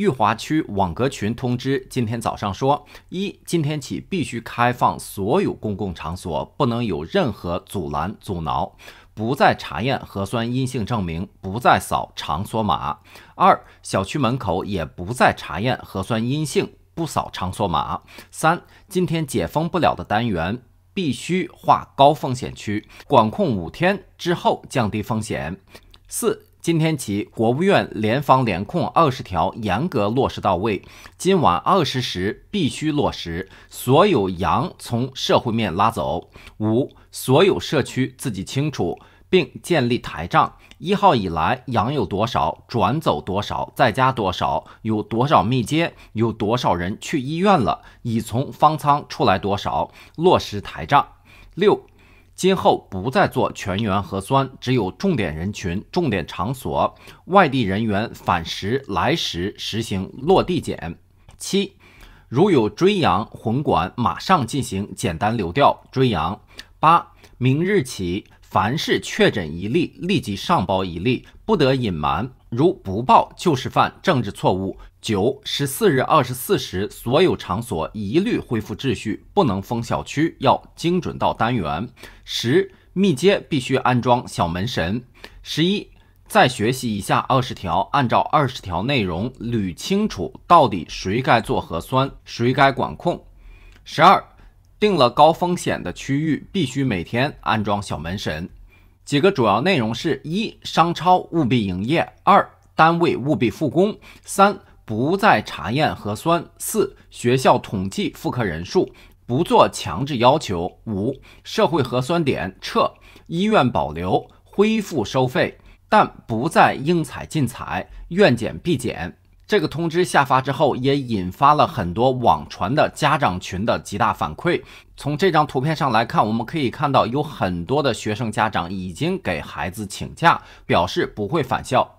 裕华区网格群通知：今天早上说，一，今天起必须开放所有公共场所，不能有任何阻拦阻挠，不再查验核酸阴性证明，不再扫场所码。二，小区门口也不再查验核酸阴性，不扫场所码。三，今天解封不了的单元必须划高风险区，管控五天之后降低风险。四。今天起，国务院联防联控二十条严格落实到位。今晚二十时必须落实，所有羊从社会面拉走。五，所有社区自己清楚并建立台账。一号以来羊有多少，转走多少，在家多少，有多少密接，有多少人去医院了，已从方舱出来多少，落实台账。六。今后不再做全员核酸，只有重点人群、重点场所、外地人员返时来时实行落地检。七，如有追阳混管，马上进行简单流调追阳。八，明日起，凡是确诊一例，立即上报一例，不得隐瞒。如不报就是犯政治错误。九十四日二十四时，所有场所一律恢复秩序，不能封小区，要精准到单元。十密接必须安装小门神。十一再学习以下二十条，按照二十条内容捋清楚，到底谁该做核酸，谁该管控。十二定了高风险的区域，必须每天安装小门神。几个主要内容是：一、商超务必营业；二、单位务必复工；三、不再查验核酸；四、学校统计复课人数，不做强制要求；五、社会核酸点撤，医院保留，恢复收费，但不再应采尽采，愿检必检。这个通知下发之后，也引发了很多网传的家长群的极大反馈。从这张图片上来看，我们可以看到有很多的学生家长已经给孩子请假，表示不会返校。